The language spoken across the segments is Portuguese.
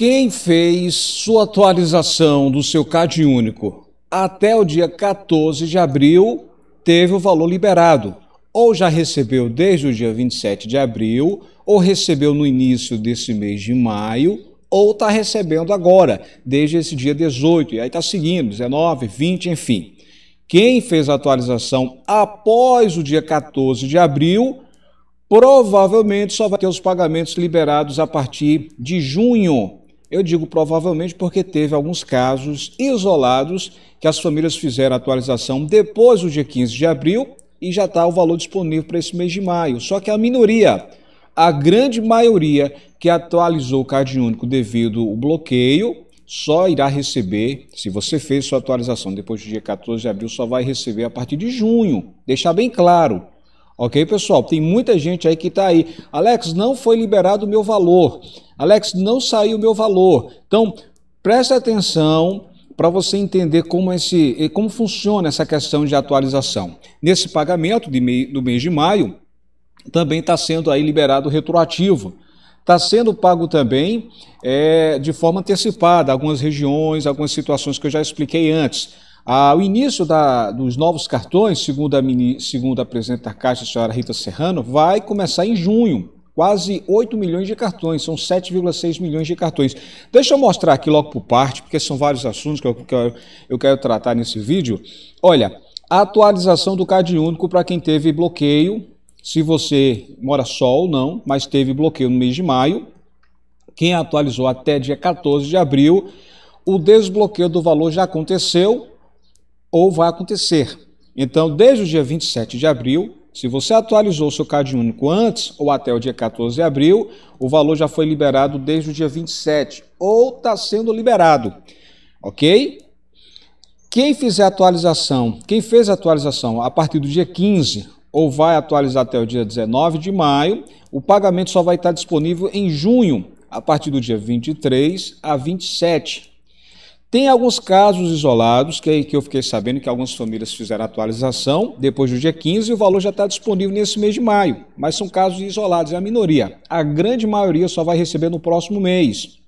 Quem fez sua atualização do seu CAD único até o dia 14 de abril teve o valor liberado. Ou já recebeu desde o dia 27 de abril, ou recebeu no início desse mês de maio, ou está recebendo agora, desde esse dia 18, e aí está seguindo, 19, 20, enfim. Quem fez a atualização após o dia 14 de abril, provavelmente só vai ter os pagamentos liberados a partir de junho, eu digo provavelmente porque teve alguns casos isolados que as famílias fizeram atualização depois do dia 15 de abril e já está o valor disponível para esse mês de maio. Só que a minoria, a grande maioria que atualizou o CAD único devido ao bloqueio, só irá receber, se você fez sua atualização depois do dia 14 de abril, só vai receber a partir de junho. Deixar bem claro. Ok, pessoal? Tem muita gente aí que está aí. Alex, não foi liberado o meu valor. Alex, não saiu o meu valor. Então, preste atenção para você entender como, esse, eh, como funciona essa questão de atualização. Nesse pagamento de mei, do mês de maio, também está sendo aí liberado retroativo. Está sendo pago também é, de forma antecipada, algumas regiões, algumas situações que eu já expliquei antes. Ah, o início da, dos novos cartões, segundo a, mini, segundo a presidente da Caixa, a senhora Rita Serrano, vai começar em junho. Quase 8 milhões de cartões, são 7,6 milhões de cartões. Deixa eu mostrar aqui logo por parte, porque são vários assuntos que eu, que eu, quero tratar nesse vídeo. Olha, a atualização do CAD único para quem teve bloqueio, se você mora só ou não, mas teve bloqueio no mês de maio. Quem atualizou até dia 14 de abril, o desbloqueio do valor já aconteceu ou vai acontecer. Então, desde o dia 27 de abril, se você atualizou o seu CAD único antes ou até o dia 14 de abril, o valor já foi liberado desde o dia 27 ou está sendo liberado, ok? Quem fizer atualização, quem fez a atualização a partir do dia 15 ou vai atualizar até o dia 19 de maio, o pagamento só vai estar disponível em junho, a partir do dia 23 a 27, tem alguns casos isolados que, que eu fiquei sabendo que algumas famílias fizeram atualização depois do dia 15 e o valor já está disponível nesse mês de maio, mas são casos isolados, é a minoria. A grande maioria só vai receber no próximo mês.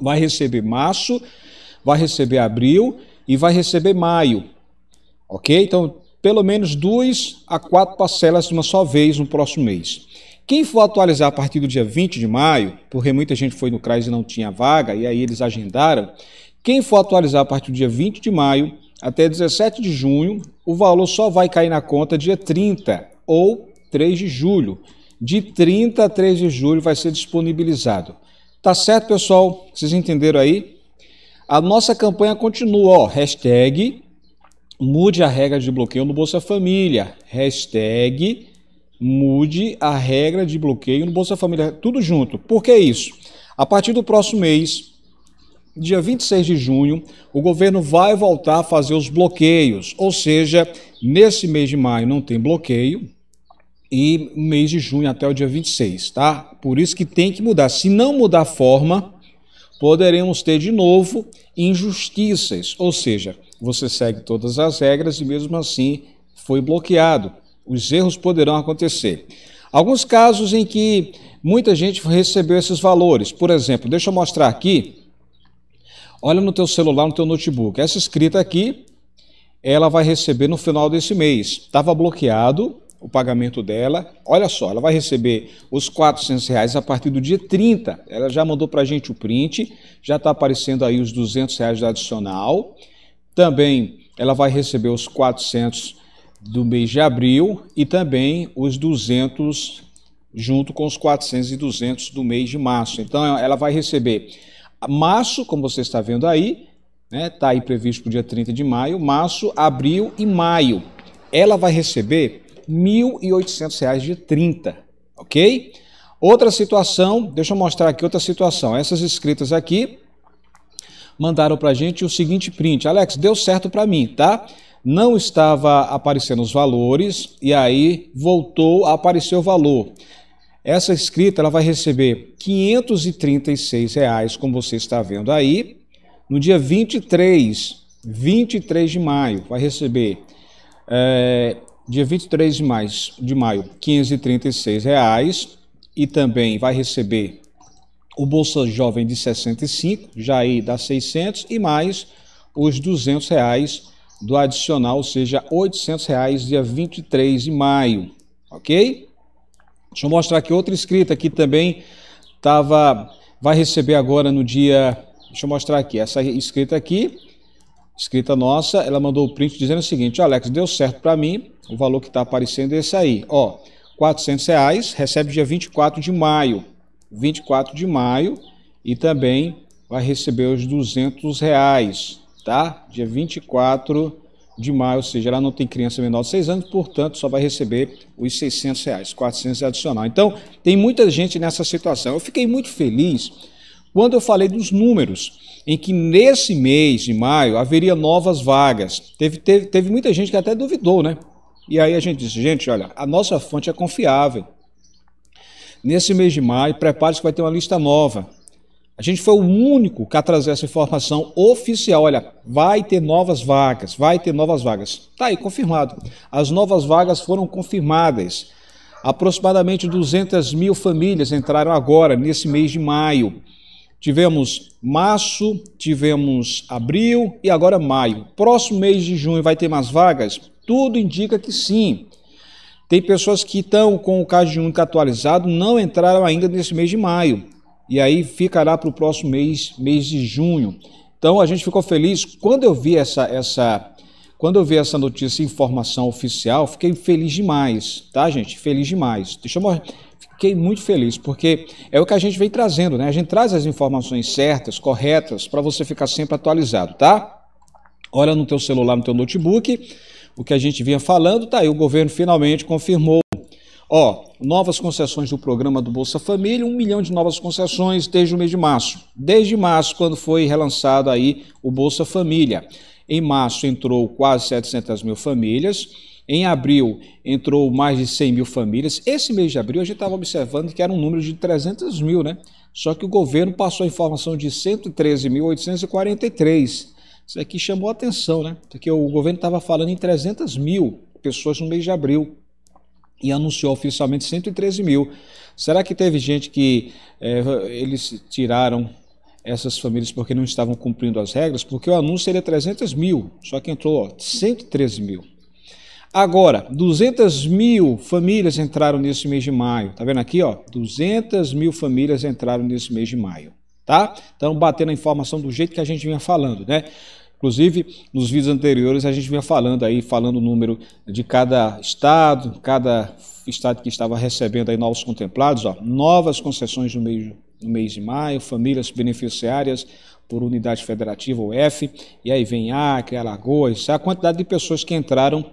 Vai receber março, vai receber abril e vai receber maio. Ok? Então, pelo menos duas a quatro parcelas de uma só vez no próximo mês. Quem for atualizar a partir do dia 20 de maio, porque muita gente foi no CRAS e não tinha vaga, e aí eles agendaram, quem for atualizar a partir do dia 20 de maio até 17 de junho, o valor só vai cair na conta dia 30 ou 3 de julho. De 30 a 3 de julho vai ser disponibilizado. Tá certo, pessoal? Vocês entenderam aí? A nossa campanha continua, ó, hashtag mude a regra de bloqueio no Bolsa Família, hashtag mude a regra de bloqueio no Bolsa Família, tudo junto. Por que isso? A partir do próximo mês, dia 26 de junho, o governo vai voltar a fazer os bloqueios, ou seja, nesse mês de maio não tem bloqueio e mês de junho até o dia 26, tá? Por isso que tem que mudar. Se não mudar a forma, poderemos ter de novo injustiças, ou seja, você segue todas as regras e mesmo assim foi bloqueado. Os erros poderão acontecer. Alguns casos em que muita gente recebeu esses valores. Por exemplo, deixa eu mostrar aqui Olha no teu celular, no teu notebook. Essa escrita aqui, ela vai receber no final desse mês. Estava bloqueado o pagamento dela. Olha só, ela vai receber os 400 reais a partir do dia 30. Ela já mandou para a gente o print, já está aparecendo aí os 200 reais de adicional. Também ela vai receber os 400 do mês de abril e também os 200 junto com os 400 e 200 do mês de março. Então ela vai receber Março, como você está vendo aí, está né, tá aí previsto para o dia 30 de maio, março, abril e maio. Ela vai receber R$ 1.800 de 30, ok? Outra situação, deixa eu mostrar aqui outra situação. Essas escritas aqui mandaram para a gente o seguinte print. Alex, deu certo para mim, tá? Não estava aparecendo os valores e aí voltou a aparecer o valor. Essa escrita ela vai receber R$ 536,00, como você está vendo aí, no dia 23, 23 de maio, vai receber é, dia 23 de maio, de maio, 536 reais e também vai receber o Bolsa Jovem de 65, já aí dá 600 e mais os 200 reais do adicional, ou seja, 800 reais dia 23 de maio, ok? Deixa eu mostrar aqui outra escrita que também tava, vai receber agora no dia. Deixa eu mostrar aqui. Essa escrita aqui, escrita nossa, ela mandou o print dizendo o seguinte: Alex, deu certo para mim. O valor que está aparecendo é esse aí. Ó, 400 reais, recebe dia 24 de maio. 24 de maio e também vai receber os 200 reais, tá? Dia 24 de de maio, ou seja, ela não tem criança menor de 6 anos, portanto, só vai receber os 600 reais, 400 adicional. Então, tem muita gente nessa situação. Eu fiquei muito feliz quando eu falei dos números, em que nesse mês de maio haveria novas vagas. Teve, teve, teve muita gente que até duvidou, né? E aí a gente disse, gente, olha, a nossa fonte é confiável. Nesse mês de maio, prepare-se que vai ter uma lista nova. A gente foi o único que a trazer essa informação oficial. Olha, vai ter novas vagas, vai ter novas vagas. Tá aí, confirmado. As novas vagas foram confirmadas. Aproximadamente 200 mil famílias entraram agora, nesse mês de maio. Tivemos março, tivemos abril e agora maio. Próximo mês de junho vai ter mais vagas? Tudo indica que sim. Tem pessoas que estão com o caso de único atualizado, não entraram ainda nesse mês de maio e aí ficará para o próximo mês, mês de junho. Então a gente ficou feliz quando eu vi essa essa quando eu vi essa notícia, informação oficial, fiquei feliz demais, tá, gente? Feliz demais. Deixa eu fiquei muito feliz, porque é o que a gente vem trazendo, né? A gente traz as informações certas, corretas, para você ficar sempre atualizado, tá? Olha no teu celular, no teu notebook, o que a gente vinha falando, tá aí, o governo finalmente confirmou Ó, novas concessões do programa do Bolsa Família, um milhão de novas concessões desde o mês de março. Desde março, quando foi relançado aí o Bolsa Família. Em março entrou quase 700 mil famílias. Em abril entrou mais de 100 mil famílias. Esse mês de abril a gente estava observando que era um número de 300 mil, né? Só que o governo passou a informação de 113.843. Isso aqui chamou atenção, né? Porque o governo estava falando em 300 mil pessoas no mês de abril e anunciou oficialmente 113 mil. Será que teve gente que é, eles tiraram essas famílias porque não estavam cumprindo as regras? Porque o anúncio seria 300 mil, só que entrou ó, 113 mil. Agora, 200 mil famílias entraram nesse mês de maio. Tá vendo aqui, ó? 200 mil famílias entraram nesse mês de maio, tá? Então, batendo a informação do jeito que a gente vinha falando, né? Inclusive, nos vídeos anteriores a gente vinha falando aí, falando o número de cada estado, cada estado que estava recebendo aí novos contemplados, ó, novas concessões no mês, no mês de maio, famílias beneficiárias por unidade federativa, ou ef e aí vem Acre, Alagoas, a quantidade de pessoas que entraram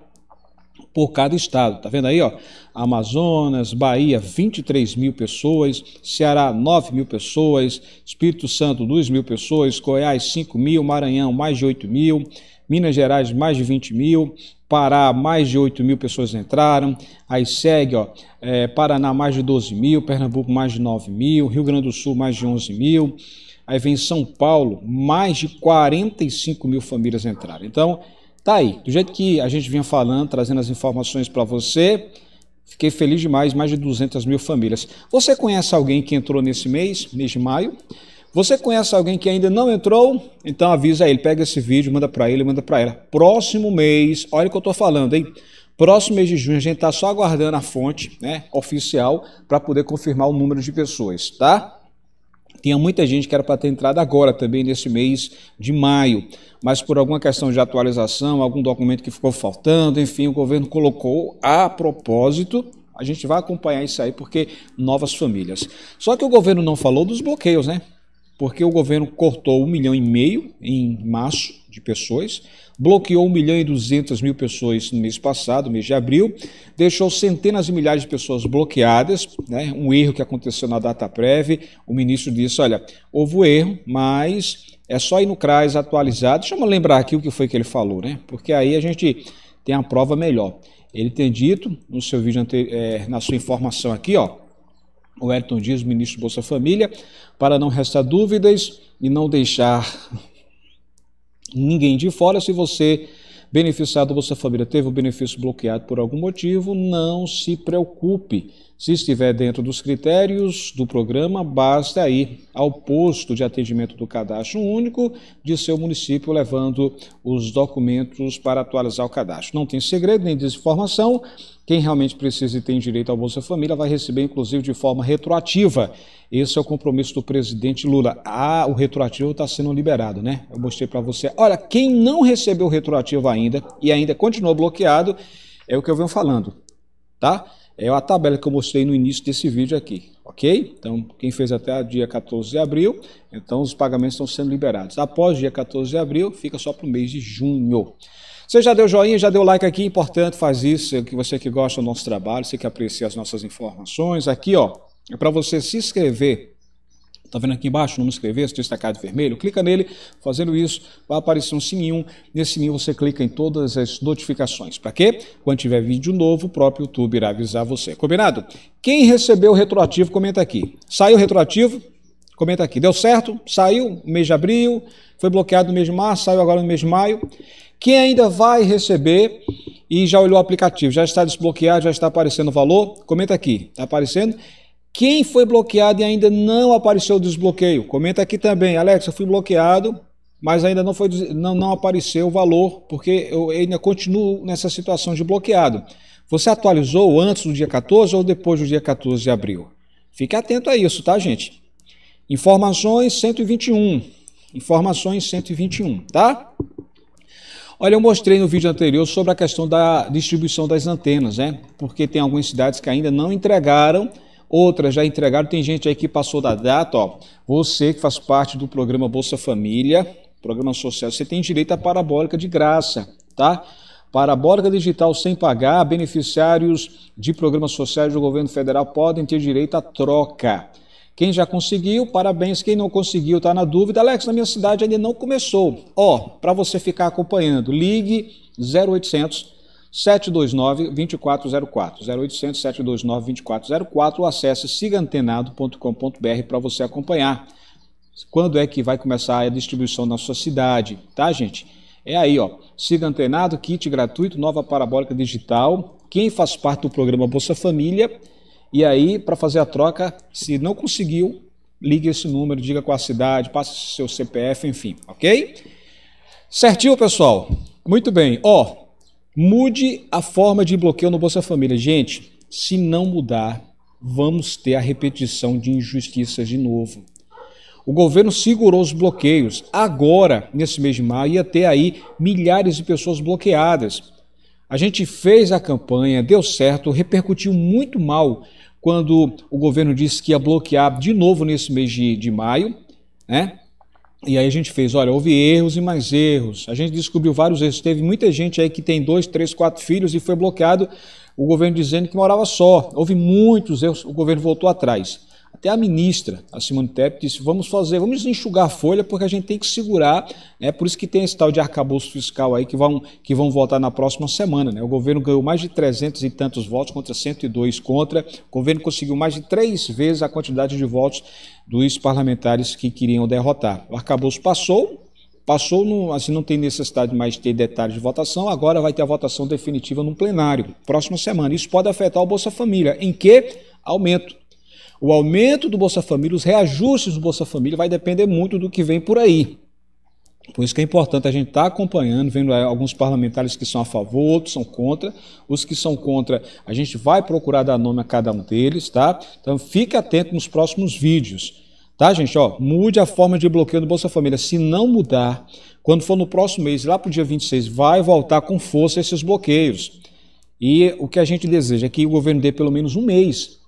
por cada estado. Tá vendo aí, ó? Amazonas, Bahia, 23 mil pessoas, Ceará, 9 mil pessoas, Espírito Santo, 2 mil pessoas, Goiás, 5 mil, Maranhão, mais de 8 mil, Minas Gerais, mais de 20 mil, Pará, mais de 8 mil pessoas entraram, aí segue, ó, é, Paraná, mais de 12 mil, Pernambuco, mais de 9 mil, Rio Grande do Sul, mais de 11 mil, aí vem São Paulo, mais de 45 mil famílias entraram. Então, Tá aí, do jeito que a gente vinha falando, trazendo as informações para você, fiquei feliz demais, mais de 200 mil famílias. Você conhece alguém que entrou nesse mês, mês de maio? Você conhece alguém que ainda não entrou? Então avisa ele, pega esse vídeo, manda para ele, manda para ela. Próximo mês, olha o que eu estou falando, hein? Próximo mês de junho a gente está só aguardando a fonte, né, oficial, para poder confirmar o número de pessoas, tá? Tinha muita gente que era para ter entrado agora também, nesse mês de maio, mas por alguma questão de atualização, algum documento que ficou faltando, enfim, o governo colocou a propósito. A gente vai acompanhar isso aí, porque novas famílias. Só que o governo não falou dos bloqueios, né? porque o governo cortou um milhão e meio em março de pessoas, bloqueou um milhão e duzentas mil pessoas no mês passado, mês de abril, deixou centenas de milhares de pessoas bloqueadas, né? um erro que aconteceu na data prévia, o ministro disse, olha, houve o um erro, mas é só ir no CRAS atualizado, deixa eu lembrar aqui o que foi que ele falou, né? porque aí a gente tem a prova melhor. Ele tem dito no seu vídeo, é, na sua informação aqui, ó, o Elton Dias, ministro Bolsa Família, para não restar dúvidas e não deixar ninguém de fora. Se você, beneficiado do Bolsa Família, teve o benefício bloqueado por algum motivo, não se preocupe. Se estiver dentro dos critérios do programa, basta ir ao posto de atendimento do cadastro único de seu município, levando os documentos para atualizar o cadastro. Não tem segredo nem desinformação. Quem realmente precisa e tem direito ao Bolsa Família vai receber, inclusive, de forma retroativa. Esse é o compromisso do presidente Lula. Ah, o retroativo está sendo liberado, né? Eu mostrei para você. Olha, quem não recebeu o retroativo ainda e ainda continua bloqueado, é o que eu venho falando, tá? é a tabela que eu mostrei no início desse vídeo aqui, ok? Então, quem fez até dia 14 de abril, então os pagamentos estão sendo liberados. Após dia 14 de abril, fica só para o mês de junho. Você já deu joinha, já deu like aqui, é importante, faz isso, é que você que gosta do nosso trabalho, você que aprecia as nossas informações, aqui ó, é para você se inscrever Está vendo aqui embaixo, não me inscrever, destacar de vermelho? Clica nele, fazendo isso, vai aparecer um sininho. Nesse sininho você clica em todas as notificações. Para quê? Quando tiver vídeo novo, o próprio YouTube irá avisar você. Combinado? Quem recebeu o retroativo, comenta aqui. Saiu o retroativo? Comenta aqui. Deu certo? Saiu no mês de abril, foi bloqueado no mês de março, saiu agora no mês de maio. Quem ainda vai receber e já olhou o aplicativo, já está desbloqueado, já está aparecendo o valor? Comenta aqui. Está aparecendo? Quem foi bloqueado e ainda não apareceu o desbloqueio? Comenta aqui também. Alex, eu fui bloqueado, mas ainda não, foi, não, não apareceu o valor, porque eu ainda continuo nessa situação de bloqueado. Você atualizou antes do dia 14 ou depois do dia 14 de abril? Fique atento a isso, tá, gente? Informações 121. Informações 121, tá? Olha, eu mostrei no vídeo anterior sobre a questão da distribuição das antenas, né? Porque tem algumas cidades que ainda não entregaram outras já entregaram. Tem gente aí que passou da data, ó. Você que faz parte do programa Bolsa Família, programa social, você tem direito à parabólica de graça, tá? Parabólica digital sem pagar, beneficiários de programas sociais do governo federal podem ter direito à troca. Quem já conseguiu, parabéns. Quem não conseguiu, está na dúvida. Alex, na minha cidade ainda não começou. Ó, para você ficar acompanhando, ligue 0800 729 2404, 0800 729 2404, ou acesse sigantenado.com.br para você acompanhar quando é que vai começar a distribuição na sua cidade, tá, gente? É aí, ó. Siga antenado, kit gratuito, nova parabólica digital. Quem faz parte do programa Bolsa Família. E aí, para fazer a troca, se não conseguiu, ligue esse número, diga qual a cidade, passe seu CPF, enfim, ok? Certinho, pessoal? Muito bem. Ó, Mude a forma de bloqueio no Bolsa Família. Gente, se não mudar, vamos ter a repetição de injustiças de novo. O governo segurou os bloqueios. Agora, nesse mês de maio, ia ter aí milhares de pessoas bloqueadas. A gente fez a campanha, deu certo, repercutiu muito mal quando o governo disse que ia bloquear de novo nesse mês de, de maio, né? E aí a gente fez, olha, houve erros e mais erros. A gente descobriu vários erros. Teve muita gente aí que tem dois, três, quatro filhos e foi bloqueado o governo dizendo que morava só. Houve muitos erros, o governo voltou atrás. Até a ministra, a Simone Tebet, disse: vamos fazer, vamos enxugar a folha, porque a gente tem que segurar. Né? Por isso que tem esse tal de arcabouço fiscal aí que vão, que vão votar na próxima semana. Né? O governo ganhou mais de 300 e tantos votos contra 102 contra. O governo conseguiu mais de três vezes a quantidade de votos dos parlamentares que queriam derrotar. O arcabouço passou, passou, no, assim, não tem necessidade mais de ter detalhes de votação, agora vai ter a votação definitiva no plenário, próxima semana. Isso pode afetar o Bolsa Família, em que aumento o aumento do Bolsa Família, os reajustes do Bolsa Família, vai depender muito do que vem por aí. Por isso que é importante a gente estar tá acompanhando, vendo é, alguns parlamentares que são a favor, outros são contra. Os que são contra, a gente vai procurar dar nome a cada um deles, tá? Então fique atento nos próximos vídeos. Tá, gente? Ó, mude a forma de bloqueio do Bolsa Família. Se não mudar, quando for no próximo mês, lá para o dia 26, vai voltar com força esses bloqueios. E o que a gente deseja é que o governo dê pelo menos um mês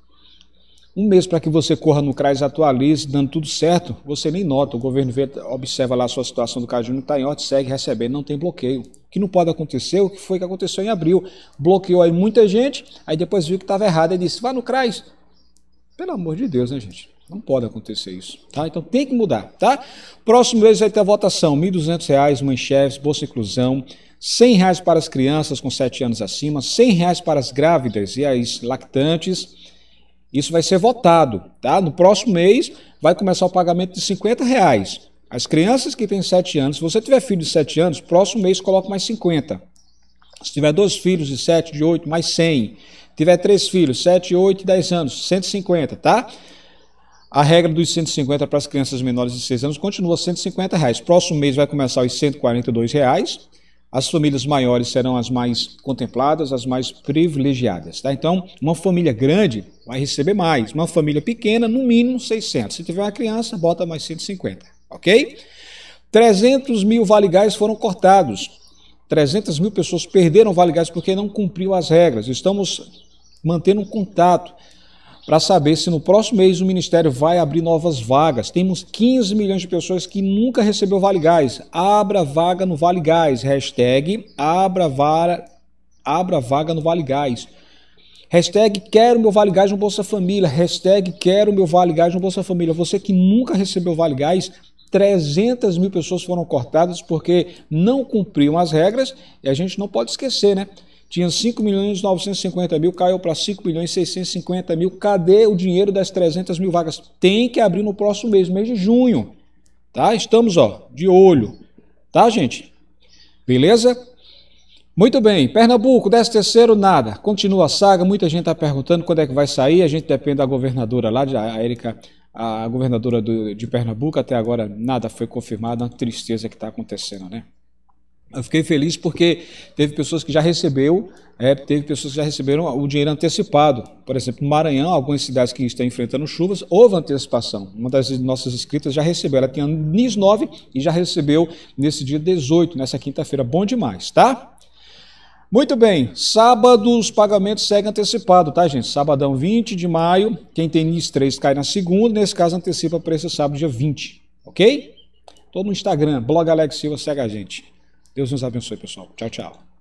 um mês para que você corra no CRAS atualize, dando tudo certo, você nem nota. O governo vê, observa lá a sua situação do Cajúnio, está em ordem, segue recebendo, não tem bloqueio. O que não pode acontecer, o que foi que aconteceu em abril. Bloqueou aí muita gente, aí depois viu que estava errado e disse, vá no CRAS. Pelo amor de Deus, né, gente? Não pode acontecer isso, tá? Então tem que mudar, tá? Próximo mês vai ter a votação, R$ 1.200, mãe chefes, bolsa inclusão, R$ reais para as crianças com 7 anos acima, R$ reais para as grávidas e as lactantes, isso vai ser votado, tá? No próximo mês vai começar o pagamento de 50 reais. As crianças que têm 7 anos, se você tiver filho de 7 anos, próximo mês coloca mais 50. Se tiver dois filhos de 7, de 8, mais 100. Se tiver três filhos, 7, 8 e 10 anos, 150, tá? A regra dos 150 para as crianças menores de 6 anos continua 150 reais. Próximo mês vai começar os 142 reais as famílias maiores serão as mais contempladas, as mais privilegiadas. Tá? Então, uma família grande vai receber mais, uma família pequena, no mínimo 600. Se tiver uma criança, bota mais 150, ok? 300 mil valigais foram cortados. 300 mil pessoas perderam valigais porque não cumpriu as regras. Estamos mantendo um contato para saber se no próximo mês o Ministério vai abrir novas vagas. Temos 15 milhões de pessoas que nunca recebeu Vale Gás. Abra vaga no Vale Gás. Hashtag abra, vara, abra vaga no Vale Gás. Hashtag quero meu Vale Gás no Bolsa Família. Hashtag quero meu Vale Gás no Bolsa Família. Você que nunca recebeu Vale Gás, 300 mil pessoas foram cortadas porque não cumpriam as regras e a gente não pode esquecer, né? Tinha 5 milhões e 950 mil, caiu para 5 milhões e 650 mil. Cadê o dinheiro das 300 mil vagas? Tem que abrir no próximo mês, mês de junho. Tá? Estamos ó, de olho. Tá, gente? Beleza? Muito bem, Pernambuco, 13 terceiro, nada. Continua a saga, muita gente está perguntando quando é que vai sair, a gente depende da governadora lá, a Erika, a governadora do, de Pernambuco, até agora nada foi confirmado, uma tristeza que está acontecendo, né? Eu fiquei feliz porque teve pessoas que já recebeu, é, teve pessoas que já receberam o dinheiro antecipado. Por exemplo, no Maranhão, algumas cidades que estão enfrentando chuvas, houve antecipação. Uma das nossas inscritas já recebeu. Ela tinha NIS 9 e já recebeu nesse dia 18, nessa quinta-feira. Bom demais, tá? Muito bem, sábado os pagamentos seguem antecipado, tá, gente? Sabadão 20 de maio, quem tem NIS 3 cai na segunda, nesse caso antecipa para esse sábado, dia 20, ok? Todo no Instagram, blog Alex Silva, segue a gente. Deus nos abençoe, pessoal. Tchau, tchau.